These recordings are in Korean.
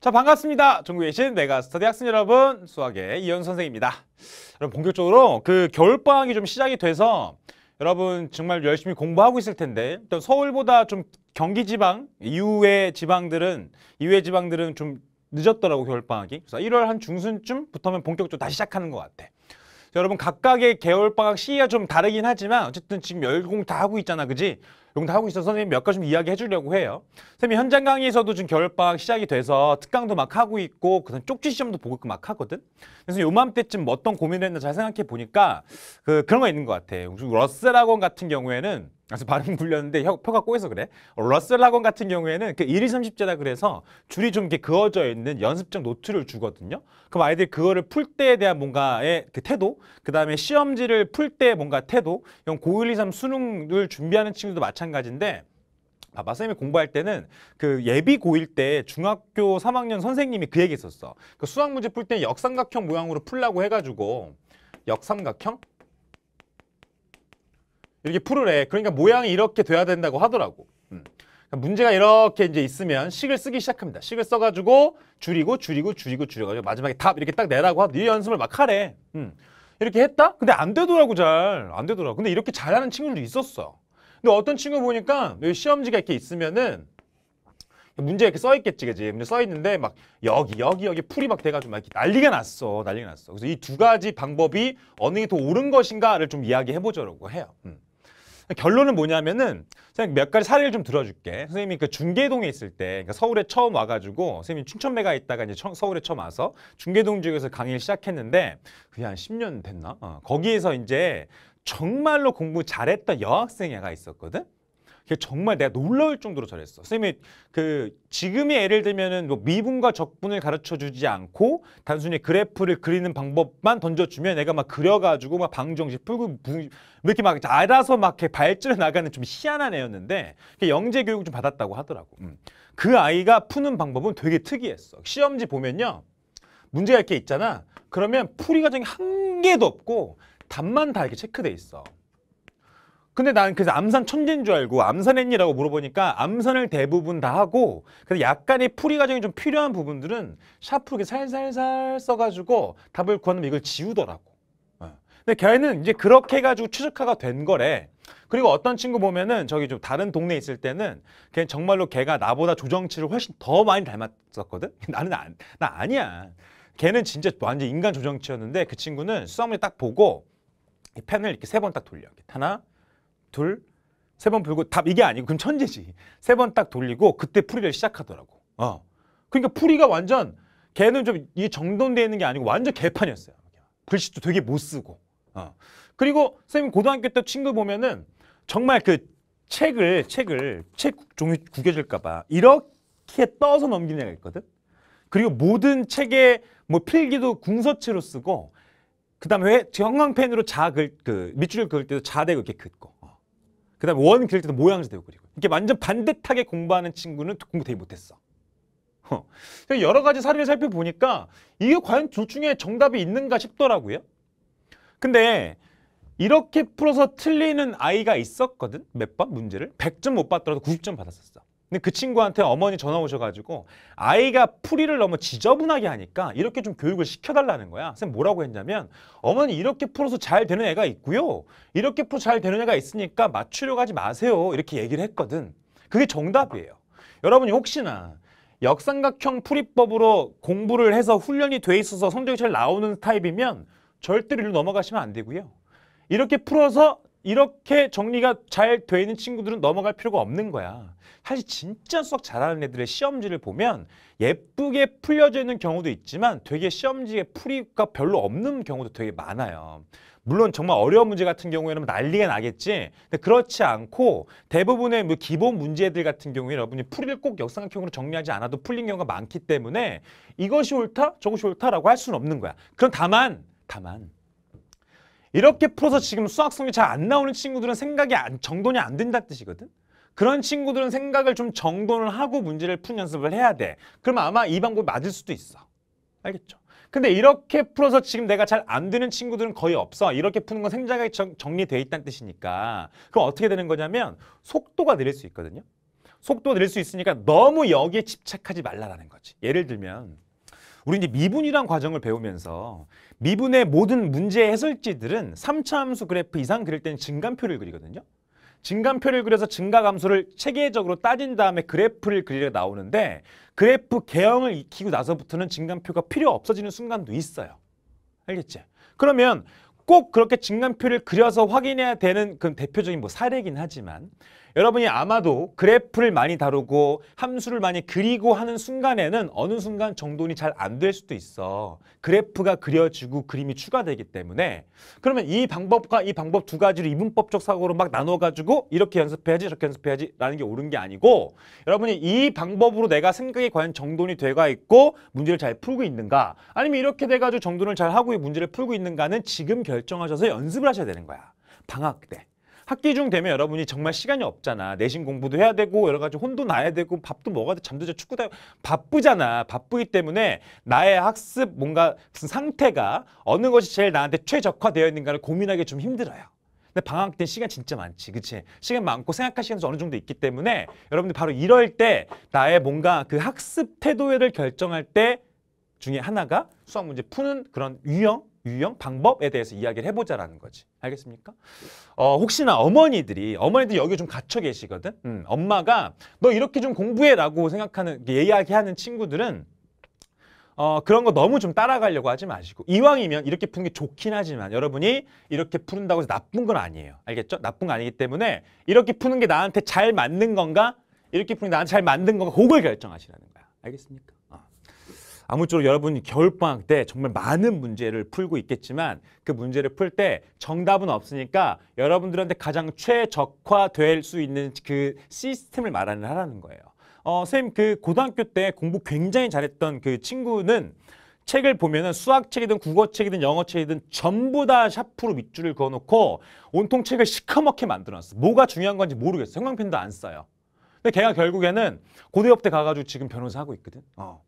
자 반갑습니다. 전국에 계신 메가스터디 학생 여러분 수학의 이현 선생입니다. 여러분 본격적으로 그 겨울방학이 좀 시작이 돼서 여러분 정말 열심히 공부하고 있을 텐데 일단 서울보다 좀 경기 지방 이후의 지방들은 이후의 지방들은 좀 늦었더라고 겨울방학이 그래서 1월 한 중순쯤부터면 본격적으로 다시 시작하는 것 같아. 여러분 각각의 겨울방학 시기가 좀 다르긴 하지만 어쨌든 지금 열공 다 하고 있잖아 그지? 농담하고 있어서 선생님 몇 가지 좀 이야기해 주려고 해요. 선생님 현장 강의에서도 지금 겨울방학 시작이 돼서 특강도 막 하고 있고 그다음 쪽지 시험도 보고 있고 막 하거든. 그래서 요맘때쯤 뭐 어떤 고민을 했나 잘 생각해 보니까 그, 그런 거 있는 것 같아. 러셀 학원 같은 경우에는 그래서 발음 굴렸는데 혀, 가 꼬여서 그래. 러셀 학원 같은 경우에는 그 1, 2, 3 0제다 그래서 줄이 좀 이렇게 그어져 있는 연습장 노트를 주거든요. 그럼 아이들이 그거를 풀 때에 대한 뭔가의 그 태도, 그 다음에 시험지를 풀 때 뭔가 태도, 이런 고1, 2, 3 수능을 준비하는 친구도 마찬가지 마찬가지인데 아, 마쌤이 공부할 때는 그 예비 고1 때 중학교 3학년 선생님이 그 얘기 했었어. 그 수학 문제 풀 때 역삼각형 모양으로 풀라고 해가지고 역삼각형? 이렇게 풀으래. 그러니까 모양이 이렇게 돼야 된다고 하더라고. 음. 그러니까 문제가 이렇게 이제 있으면 식을 쓰기 시작합니다. 식을 써가지고 줄이고 줄이고 줄이고 줄여가지고 마지막에 답 이렇게 딱 내라고 하이 네 연습을 막 하래. 음. 이렇게 했다? 근데 안 되더라고 잘. 안 되더라고. 근데 이렇게 잘하는 친구도 있었어. 근데 어떤 친구 보니까 시험지가 이렇게 있으면은 문제 이렇게 써 있겠지, 그지? 문제 써 있는데 막 여기, 여기, 여기 풀이 막 돼가지고 막 난리가 났어, 난리가 났어. 그래서 이 두 가지 방법이 어느 게 더 옳은 것인가를 좀 이야기해보자고 라 해요. 음. 결론은 뭐냐면은 선생님 몇 가지 사례를 좀 들어줄게. 선생님이 그 중계동에 있을 때, 그러니까 서울에 처음 와가지고 선생님 이 춘천매가 있다가 이제 처, 서울에 처음 와서 중계동 지역에서 강의를 시작했는데 그게 한 10년 됐나? 어. 거기에서 이제 정말로 공부 잘했던 여학생 애가 있었거든. 정말 내가 놀라울 정도로 잘했어. 선생님이 그 지금의 예를 들면은 뭐 미분과 적분을 가르쳐 주지 않고 단순히 그래프를 그리는 방법만 던져주면 내가 막 그려가지고 막 방정식 풀고 뭐 이렇게 막 알아서 막 발전해 나가는 좀 희한한 애였는데 영재 교육 좀 받았다고 하더라고. 음. 그 아이가 푸는 방법은 되게 특이했어. 시험지 보면요 문제가 이렇게 있잖아. 그러면 풀이 과정이 한 개도 없고 답만 다 이렇게 체크돼 있어. 근데 난 그래서 암산 천재인 줄 알고 암산했니라고 물어보니까 암산을 대부분 다 하고 그래서 약간의 풀이 과정이 좀 필요한 부분들은 샤프게 살살살 써가지고 답을 구하면 이걸 지우더라고. 어. 근데 걔는 이제 그렇게 해가지고 최적화가 된 거래. 그리고 어떤 친구 보면은 저기 좀 다른 동네에 있을 때는 걔 정말로 걔가 나보다 조정치를 훨씬 더 많이 닮았었거든? 나는 안, 나 아니야. 걔는 진짜 완전 인간 조정치였는데 그 친구는 수학문딱 보고 이 펜을 이렇게 세 번 딱 돌려. 하나, 둘, 세 번 불고 답 이게 아니고 그럼 천재지. 세 번 딱 돌리고 그때 풀이를 시작하더라고. 어. 그러니까 풀이가 완전 걔는 좀이 정돈되어 있는 게 아니고 완전 개판이었어요. 글씨도 되게 못 쓰고. 어. 그리고 선생님 고등학교 때 친구 보면은 정말 그 책을 책을 책 종이 구겨질까 봐 이렇게 떠서 넘기는 애가 있거든. 그리고 모든 책에 뭐 필기도 궁서체로 쓰고 그 다음에 왜 형광펜으로 자 글, 그 밑줄 을 그을 때도 자 대고 이렇게 긋고 어. 그 다음에 원 그릴 때도 모양새 대고 그리고 이게 렇 완전 반듯하게 공부하는 친구는 공부 되게 못했어 어. 여러 가지 사례를 살펴보니까 이게 과연 둘 중에 정답이 있는가 싶더라고요 근데 이렇게 풀어서 틀리는 아이가 있었거든 몇 번 문제를 100점 못 받더라도 90점 받았었어 근데 그 친구한테 어머니 전화 오셔가지고 아이가 풀이를 너무 지저분하게 하니까 이렇게 좀 교육을 시켜달라는 거야. 선생님 뭐라고 했냐면 어머니 이렇게 풀어서 잘 되는 애가 있고요. 이렇게 풀어 잘 되는 애가 있으니까 맞추려고 하지 마세요. 이렇게 얘기를 했거든. 그게 정답이에요. 여러분이 혹시나 역삼각형 풀이법으로 공부를 해서 훈련이 돼 있어서 성적이 잘 나오는 타입이면 절대로 로이리 넘어가시면 안 되고요. 이렇게 풀어서 이렇게 정리가 잘 돼 있는 친구들은 넘어갈 필요가 없는 거야. 사실 진짜 수학 잘하는 애들의 시험지를 보면 예쁘게 풀려져 있는 경우도 있지만 되게 시험지에 풀이가 별로 없는 경우도 되게 많아요. 물론 정말 어려운 문제 같은 경우에는 뭐 난리가 나겠지. 근데 그렇지 않고 대부분의 뭐 기본 문제들 같은 경우에 여러분이 풀이를 꼭 역삼각형으로 정리하지 않아도 풀린 경우가 많기 때문에 이것이 옳다, 저것이 옳다라고 할 수는 없는 거야. 그럼 다만, 다만 이렇게 풀어서 지금 수학 성적 잘안 나오는 친구들은 생각이 안, 정돈이 안 된다는 뜻이거든. 그런 친구들은 생각을 좀 정돈을 하고 문제를 푸는 연습을 해야 돼. 그럼 아마 이 방법이 맞을 수도 있어. 알겠죠? 근데 이렇게 풀어서 지금 내가 잘 안 되는 친구들은 거의 없어. 이렇게 푸는 건 생자가 정리돼 있다는 뜻이니까. 그럼 어떻게 되는 거냐면 속도가 느릴 수 있거든요. 속도 가 느릴 수 있으니까 너무 여기에 집착하지 말라라는 거지. 예를 들면 우리 이제 미분이란 과정을 배우면서 미분의 모든 문제 해설지들은 3차 함수 그래프 이상 그릴 때는 증감표를 그리거든요. 증감표를 그려서 증가 감소를 체계적으로 따진 다음에 그래프를 그리려 나오는데 그래프 개형을 익히고 나서부터는 증감표가 필요 없어지는 순간도 있어요. 알겠지? 그러면 꼭 그렇게 증감표를 그려서 확인해야 되는 그런 대표적인 뭐 사례긴 하지만 여러분이 아마도 그래프를 많이 다루고 함수를 많이 그리고 하는 순간에는 어느 순간 정돈이 잘 안 될 수도 있어. 그래프가 그려지고 그림이 추가되기 때문에 그러면 이 방법과 이 방법 두 가지를 이분법적 사고로 막 나눠가지고 이렇게 연습해야지 저렇게 연습해야지 라는 게 옳은 게 아니고 여러분이 이 방법으로 내가 생각이 과연 정돈이 돼가 있고 문제를 잘 풀고 있는가 아니면 이렇게 돼가지고 정돈을 잘 하고 문제를 풀고 있는가는 지금 결정하셔서 연습을 하셔야 되는 거야. 방학 때. 학기 중 되면 여러분이 정말 시간이 없잖아. 내신 공부도 해야 되고 여러 가지 혼도 나야 되고 밥도 먹어야 돼. 잠도 자 축구 하고 바쁘잖아. 바쁘기 때문에 나의 학습 뭔가 상태가 어느 것이 제일 나한테 최적화되어 있는가를 고민하기 좀 힘들어요. 근데 방학 때 시간 진짜 많지, 그치? 시간 많고 생각할 시간도 어느 정도 있기 때문에 여러분들 바로 이럴 때 나의 뭔가 그 학습 태도를 결정할 때 중에 하나가 수학 문제 푸는 그런 유형 유형, 방법에 대해서 이야기를 해보자라는 거지. 알겠습니까? 어, 혹시나 어머니들이, 어머니들 여기 좀 갇혀 계시거든? 음, 엄마가 너 이렇게 좀 공부해라고 생각하는, 이야기하는 친구들은 어, 그런 거 너무 좀 따라가려고 하지 마시고 이왕이면 이렇게 푸는 게 좋긴 하지만 여러분이 이렇게 푸는다고 해서 나쁜 건 아니에요. 알겠죠? 나쁜 거 아니기 때문에 이렇게 푸는 게 나한테 잘 맞는 건가? 이렇게 푸는 게 나한테 잘 맞는 건가? 그걸 결정하시라는 거야. 알겠습니까? 어. 아무쪼록 여러분 이 겨울방학 때 정말 많은 문제를 풀고 있겠지만 그 문제를 풀 때 정답은 없으니까 여러분들한테 가장 최적화될 수 있는 그 시스템을 말하는 거예요. 어, 선생님 그 고등학교 때 공부 굉장히 잘했던 그 친구는 책을 보면은 수학책이든 국어책이든 영어책이든 전부 다 샤프로 밑줄을 그어놓고 온통 책을 시커멓게 만들어놨어. 뭐가 중요한 건지 모르겠어. 요 형광펜도 안 써요. 근데 걔가 결국에는 고대업 때 가가지고 지금 변호사 하고 있거든. 어.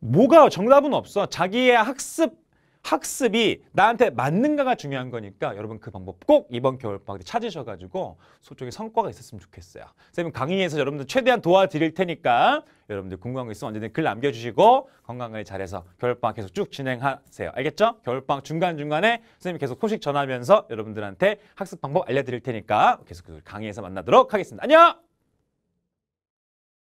뭐가 정답은 없어. 자기의 학습 학습이 나한테 맞는가가 중요한 거니까 여러분 그 방법 꼭 이번 겨울방학 때 찾으셔가지고 소쪽에 성과가 있었으면 좋겠어요. 선생님 강의에서 여러분들 최대한 도와드릴 테니까 여러분들 궁금한 거 있으면 언제든 글 남겨주시고 건강관리 잘해서 겨울방학 계속 쭉 진행하세요. 알겠죠? 겨울방학 중간중간에 선생님 계속 소식 전하면서 여러분들한테 학습 방법 알려드릴 테니까 계속 그 강의에서 만나도록 하겠습니다. 안녕!